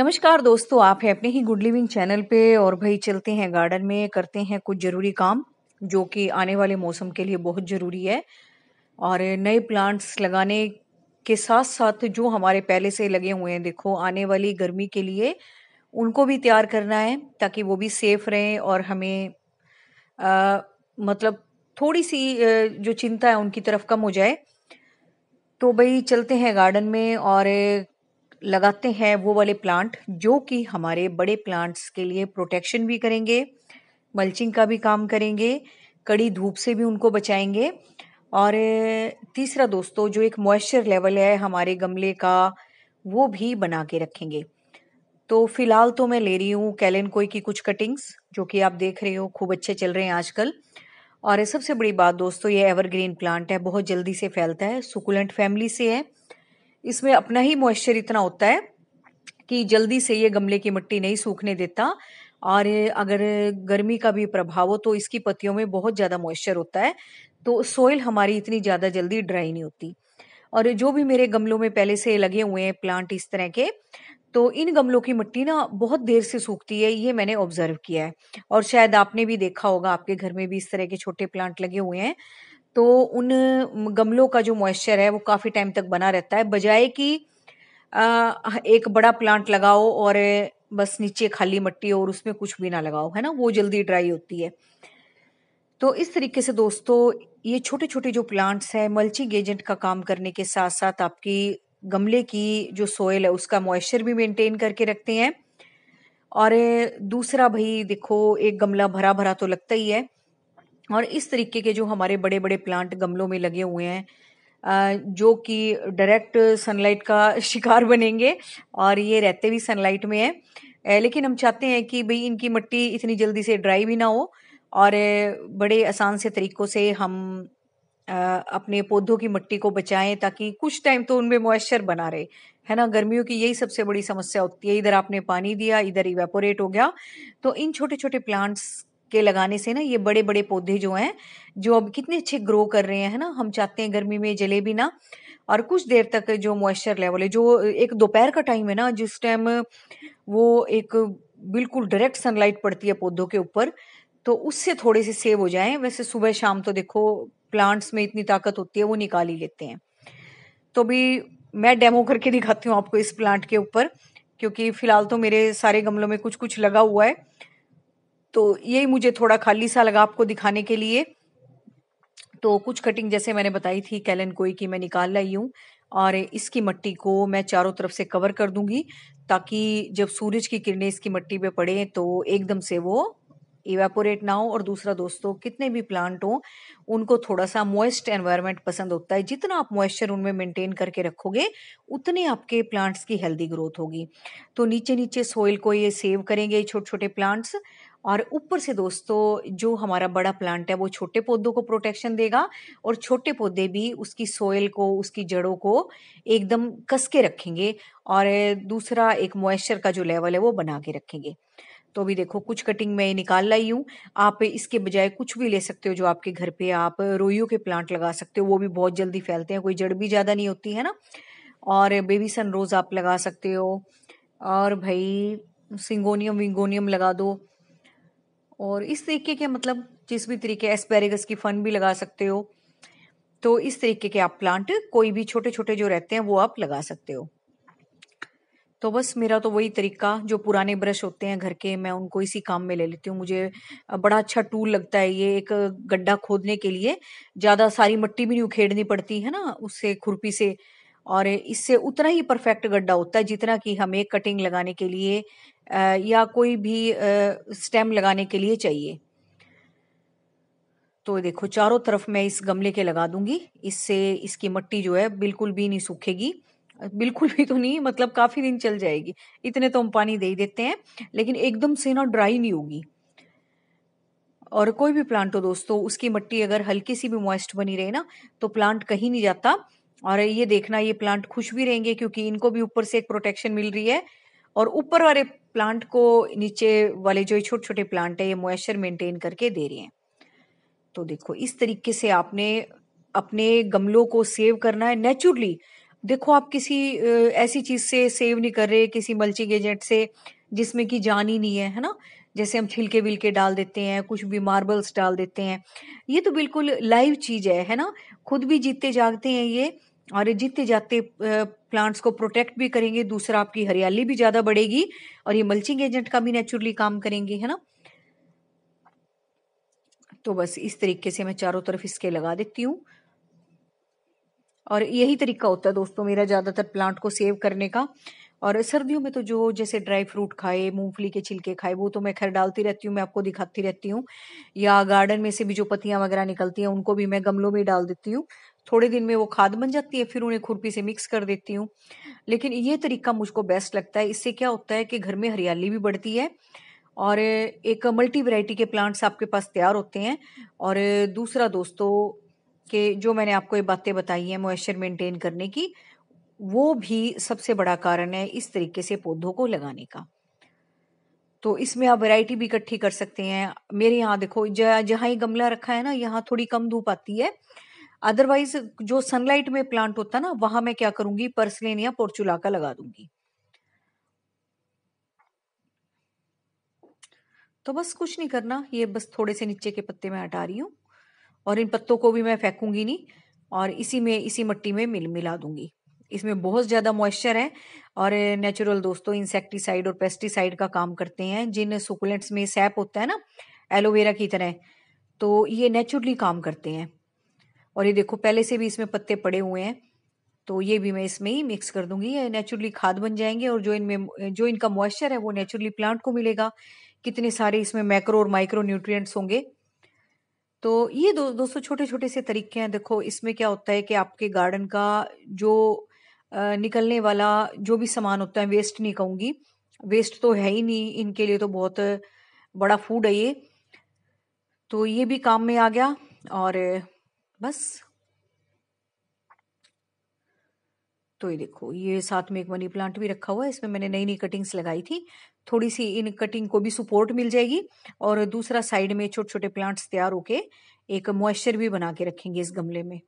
नमस्कार दोस्तों आप है अपने ही गुड लिविंग चैनल पे और भाई चलते हैं गार्डन में करते हैं कुछ ज़रूरी काम जो कि आने वाले मौसम के लिए बहुत ज़रूरी है और नए प्लांट्स लगाने के साथ साथ जो हमारे पहले से लगे हुए हैं देखो आने वाली गर्मी के लिए उनको भी तैयार करना है ताकि वो भी सेफ रहें और हमें आ, मतलब थोड़ी सी जो चिंता है उनकी तरफ कम हो जाए तो भाई चलते हैं गार्डन में और लगाते हैं वो वाले प्लांट जो कि हमारे बड़े प्लांट्स के लिए प्रोटेक्शन भी करेंगे मल्चिंग का भी काम करेंगे कड़ी धूप से भी उनको बचाएंगे और तीसरा दोस्तों जो एक मॉइस्चर लेवल है हमारे गमले का वो भी बना के रखेंगे तो फिलहाल तो मैं ले रही हूँ कैलन कोई की कुछ कटिंग्स जो कि आप देख रहे हो खूब अच्छे चल रहे हैं आजकल और सबसे बड़ी बात दोस्तों ये एवरग्रीन प्लांट है बहुत जल्दी से फैलता है सुकुलेंट फैमिली से है इसमें अपना ही मॉइस्चर इतना होता है कि जल्दी से ये गमले की मिट्टी नहीं सूखने देता और अगर गर्मी का भी प्रभाव हो तो इसकी पत्तियों में बहुत ज़्यादा मॉइस्चर होता है तो सॉइल हमारी इतनी ज़्यादा जल्दी ड्राई नहीं होती और जो भी मेरे गमलों में पहले से लगे हुए हैं प्लांट इस तरह के तो इन गमलों की मिट्टी ना बहुत देर से सूखती है ये मैंने ऑब्जर्व किया है और शायद आपने भी देखा होगा आपके घर में भी इस तरह के छोटे प्लांट लगे हुए हैं तो उन गमलों का जो मॉइस्चर है वो काफ़ी टाइम तक बना रहता है बजाय कि एक बड़ा प्लांट लगाओ और बस नीचे खाली मट्टी और उसमें कुछ भी ना लगाओ है ना वो जल्दी ड्राई होती है तो इस तरीके से दोस्तों ये छोटे छोटे जो प्लांट्स हैं मल्चिंग एजेंट का काम करने के साथ साथ आपकी गमले की जो सोयल है उसका मॉइस्चर भी मेंटेन करके रखते हैं और दूसरा भाई देखो एक गमला भरा भरा तो लगता ही है और इस तरीके के जो हमारे बड़े बड़े प्लांट गमलों में लगे हुए हैं जो कि डायरेक्ट सनलाइट का शिकार बनेंगे और ये रहते भी सनलाइट में है लेकिन हम चाहते हैं कि भाई इनकी मिट्टी इतनी जल्दी से ड्राई भी ना हो और बड़े आसान से तरीक़ों से हम अपने पौधों की मिट्टी को बचाएं ताकि कुछ टाइम तो उनमें मॉइस्चर बना रहे है ना गर्मियों की यही सबसे बड़ी समस्या होती है इधर आपने पानी दिया इधर इवेपोरेट हो गया तो इन छोटे छोटे प्लांट्स के लगाने से ना ये बड़े बड़े पौधे जो हैं जो अब कितने अच्छे ग्रो कर रहे हैं ना हम चाहते हैं गर्मी में जले भी ना और कुछ देर तक जो मॉइस्चर लेवल है जो एक दोपहर का टाइम है ना जिस टाइम वो एक बिल्कुल डायरेक्ट सनलाइट पड़ती है पौधों के ऊपर तो उससे थोड़े से सेव हो जाए वैसे सुबह शाम तो देखो प्लांट्स में इतनी ताकत होती है वो निकाल ही लेते हैं तो भी मैं डेमो करके दिखाती हूँ आपको इस प्लांट के ऊपर क्योंकि फिलहाल तो मेरे सारे गमलों में कुछ कुछ लगा हुआ है तो ये मुझे थोड़ा खाली सा लगा आपको दिखाने के लिए तो कुछ कटिंग जैसे मैंने बताई थी कैलन कोई की मैं निकाल लाई हूँ और इसकी मट्टी को मैं चारों तरफ से कवर कर दूंगी ताकि जब सूरज की किरणें इसकी मट्टी पे पड़े तो एकदम से वो इवेपोरेट ना हो और दूसरा दोस्तों कितने भी प्लांट हो उनको थोड़ा सा मॉइस्ट एनवायरनमेंट पसंद होता है जितना आप मॉइस्चर उनमें मेंटेन करके रखोगे उतने आपके प्लांट्स की हेल्दी ग्रोथ होगी तो नीचे नीचे सोइल को ये सेव करेंगे छोटे छोटे प्लांट्स और ऊपर से दोस्तों जो हमारा बड़ा प्लांट है वो छोटे पौधों को प्रोटेक्शन देगा और छोटे पौधे भी उसकी सोयल को उसकी जड़ों को एकदम कस के रखेंगे और दूसरा एक मॉइस्चर का जो लेवल है वो बना के रखेंगे तो भी देखो कुछ कटिंग मैं निकाल लाई हूँ आप इसके बजाय कुछ भी ले सकते हो जो आपके घर पे आप रोइयो के प्लांट लगा सकते हो वो भी बहुत जल्दी फैलते हैं कोई जड़ भी ज़्यादा नहीं होती है ना और बेबी सन रोज आप लगा सकते हो और भाई सिंगोनियम विंगोनियम लगा दो और इस तरीके के मतलब जिस भी तरीके एस्पेरेगस की फन भी लगा सकते हो तो इस तरीके के आप प्लांट कोई भी छोटे छोटे जो रहते हैं वो आप लगा सकते हो तो बस मेरा तो वही तरीका जो पुराने ब्रश होते हैं घर के मैं उनको इसी काम में ले लेती हूँ मुझे बड़ा अच्छा टूल लगता है ये एक गड्ढा खोदने के लिए ज़्यादा सारी मट्टी भी नहीं उखेड़नी पड़ती है ना उससे खुरपी से और इससे उतना ही परफेक्ट गड्ढा होता है जितना कि हम एक कटिंग लगाने के लिए या कोई भी स्टेम लगाने के लिए चाहिए तो देखो चारों तरफ मैं इस गमले के लगा दूंगी इससे इसकी मट्टी जो है बिल्कुल भी नहीं सूखेगी बिल्कुल भी तो नहीं मतलब काफ़ी दिन चल जाएगी इतने तो हम पानी दे ही देते हैं लेकिन एकदम से ना ड्राई नहीं होगी और कोई भी प्लांट हो दोस्तों उसकी मट्टी अगर हल्की सी भी मॉइस्ट बनी रहे ना तो प्लांट कहीं नहीं जाता और ये देखना ये प्लांट खुश भी रहेंगे क्योंकि इनको भी ऊपर से एक प्रोटेक्शन मिल रही है और ऊपर वाले प्लांट को नीचे वाले जो छोटे छोटे प्लांट है ये मॉइस्चर मेंटेन करके दे रहे हैं तो देखो इस तरीके से आपने अपने गमलों को सेव करना है नेचुरली देखो आप किसी ऐसी चीज से सेव नहीं कर रहे किसी मल्चिंग एजेंट से जिसमें कि जान ही नहीं है है ना जैसे हम छिलके विलके डाल देते हैं कुछ भी मार्बल्स डाल देते हैं ये तो बिल्कुल लाइव चीज है है ना खुद भी जीते जागते हैं ये और जीते जाते प्लांट्स को प्रोटेक्ट भी करेंगे दूसरा आपकी हरियाली भी ज्यादा बढ़ेगी और ये मल्चिंग एजेंट का भी नेचुरली काम करेंगे है ना तो बस इस तरीके से मैं चारों तरफ इसके लगा देती हूँ और यही तरीका होता है दोस्तों मेरा ज़्यादातर प्लांट को सेव करने का और सर्दियों में तो जो जैसे ड्राई फ्रूट खाए मूंगफली के छिलके खाए वो तो मैं खैर डालती रहती हूँ मैं आपको दिखाती रहती हूँ या गार्डन में से भी जो पत्तियां वगैरह निकलती हैं उनको भी मैं गमलों में डाल देती हूँ थोड़े दिन में वो खाद बन जाती है फिर उन्हें खुरपी से मिक्स कर देती हूँ लेकिन ये तरीका मुझको बेस्ट लगता है इससे क्या होता है कि घर में हरियाली भी बढ़ती है और एक मल्टी वैरायटी के प्लांट्स आपके पास तैयार होते हैं और दूसरा दोस्तों के जो मैंने आपको ये बातें बताई हैं मॉइस्चर मेंटेन करने की वो भी सबसे बड़ा कारण है इस तरीके से पौधों को लगाने का तो इसमें आप वैरायटी भी इकट्ठी कर सकते हैं मेरे यहाँ देखो जहाँ ये गमला रखा है ना यहाँ थोड़ी कम धूप आती है अदरवाइज जो सनलाइट में प्लांट होता ना वहां मैं क्या करूंगी पर्सलेन या पोर्चुला का लगा दूंगी तो बस कुछ नहीं करना ये बस थोड़े से नीचे के पत्ते मैं हटा रही हूँ और इन पत्तों को भी मैं फेंकूंगी नहीं और इसी में इसी मिट्टी में मिल मिला दूंगी इसमें बहुत ज़्यादा मॉइस्चर है और नेचुरल दोस्तों इंसेक्टिसाइड और पेस्टिसाइड का काम करते हैं जिन सुकुलेंट्स में सैप होता है ना एलोवेरा की तरह तो ये नेचुरली काम करते हैं और ये देखो पहले से भी इसमें पत्ते पड़े हुए हैं तो ये भी मैं इसमें ही मिक्स कर दूंगी ये नेचुरली खाद बन जाएंगे और जो इनमें जो इनका मॉइस्चर है वो नेचुरली प्लांट को मिलेगा कितने सारे इसमें मैक्रो और माइक्रो न्यूट्रिएंट्स होंगे तो ये दो दोस्तों छोटे छोटे से तरीके हैं देखो इसमें क्या होता है कि आपके गार्डन का जो निकलने वाला जो भी सामान होता है वेस्ट नहीं कहूँगी वेस्ट तो है ही नहीं इनके लिए तो बहुत बड़ा फूड है ये तो ये भी काम में आ गया और बस तो ये देखो ये साथ में एक मनी प्लांट भी रखा हुआ है इसमें मैंने नई नई कटिंग्स लगाई थी थोड़ी सी इन कटिंग को भी सपोर्ट मिल जाएगी और दूसरा साइड में छोटे छोटे प्लांट्स तैयार होके एक मॉइस्चर भी बना के रखेंगे इस गमले में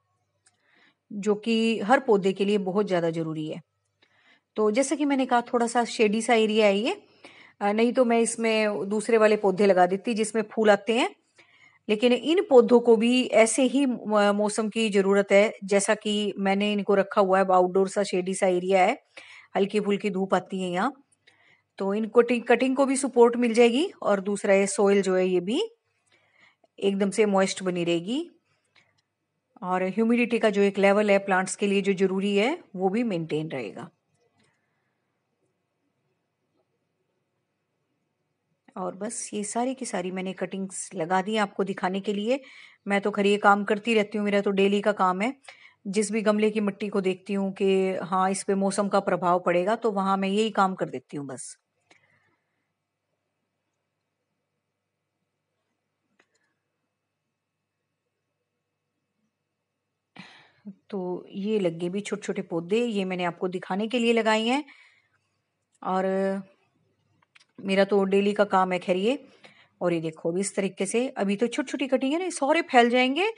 जो कि हर पौधे के लिए बहुत ज़्यादा ज़रूरी है तो जैसे कि मैंने कहा थोड़ा सा शेडी सा एरिया है ये नहीं तो मैं इसमें दूसरे वाले पौधे लगा देती जिसमें फूल आते हैं लेकिन इन पौधों को भी ऐसे ही मौसम की ज़रूरत है जैसा कि मैंने इनको रखा हुआ है आउटडोर सा शेडी सा एरिया है हल्की फुल्की धूप आती है यहाँ तो इन कटिंग कटिंग को भी सपोर्ट मिल जाएगी और दूसरा ये सोयल जो है ये भी एकदम से मॉइस्ट बनी रहेगी और ह्यूमिडिटी का जो एक लेवल है प्लांट्स के लिए जो ज़रूरी है वो भी मेंटेन रहेगा और बस ये सारी की सारी मैंने कटिंग्स लगा दी आपको दिखाने के लिए मैं तो घर ये काम करती रहती हूँ मेरा तो डेली का काम है जिस भी गमले की मिट्टी को देखती हूँ कि हाँ इस पे मौसम का प्रभाव पड़ेगा तो वहां मैं यही काम कर देती हूँ बस तो ये लगे भी छोटे छोटे पौधे ये मैंने आपको दिखाने के लिए लगाई हैं और मेरा तो डेली का काम है खैर ये और ये देखो अभी इस तरीके से अभी तो छोटी छोटी कटिंग है ना सौरे फैल जाएंगे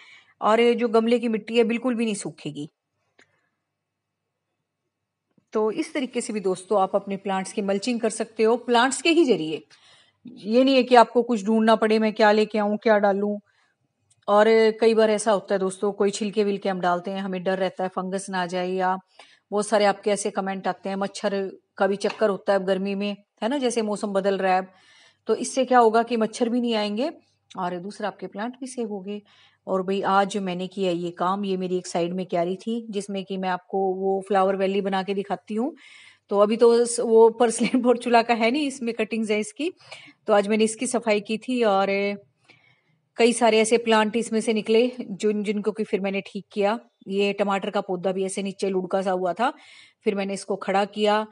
और ये जो गमले की मिट्टी है बिल्कुल भी नहीं सूखेगी तो इस तरीके से भी दोस्तों आप अपने प्लांट्स की मल्चिंग कर सकते हो प्लांट्स के ही जरिए ये नहीं है कि आपको कुछ ढूंढना पड़े मैं क्या लेके आऊं क्या डालू और कई बार ऐसा होता है दोस्तों कोई छिलके विलके हम डालते हैं हमें डर रहता है फंगस ना आ जाए या बहुत सारे आपके ऐसे कमेंट आते हैं मच्छर का भी चक्कर होता है गर्मी में है ना जैसे मौसम बदल रहा है तो इससे क्या होगा कि मच्छर भी नहीं आएंगे और दूसरा आपके प्लांट भी सेव हो गए और भाई आज जो मैंने किया ये काम ये मेरी एक साइड में क्यारी थी जिसमें कि मैं आपको वो फ्लावर वैली बना के दिखाती हूँ तो अभी तो वो पर्सलेन बोर्ड चूल्हा का है नहीं इसमें कटिंग्स है इसकी तो आज मैंने इसकी सफाई की थी और कई सारे ऐसे प्लांट इसमें से निकले जिन जिनको कि फिर मैंने ठीक किया ये टमाटर का पौधा भी ऐसे नीचे लुढ़का सा हुआ था फिर मैंने इसको खड़ा किया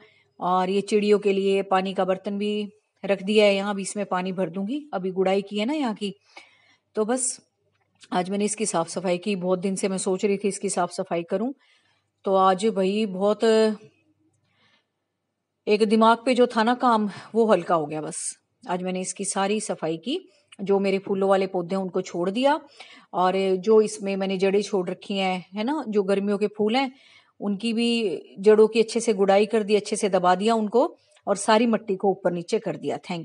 और ये चिड़ियों के लिए पानी का बर्तन भी रख दिया है यहाँ भी इसमें पानी भर दूंगी अभी गुड़ाई की है ना यहाँ की तो बस आज मैंने इसकी साफ सफाई की बहुत दिन से मैं सोच रही थी इसकी साफ सफाई करूं तो आज भाई बहुत एक दिमाग पे जो था ना काम वो हल्का हो गया बस आज मैंने इसकी सारी सफाई की जो मेरे फूलों वाले पौधे हैं उनको छोड़ दिया और जो इसमें मैंने जड़ें छोड़ रखी हैं है ना जो गर्मियों के फूल हैं उनकी भी जड़ों की अच्छे से गुड़ाई कर दी अच्छे से दबा दिया उनको और सारी मट्टी को ऊपर नीचे कर दिया थैंक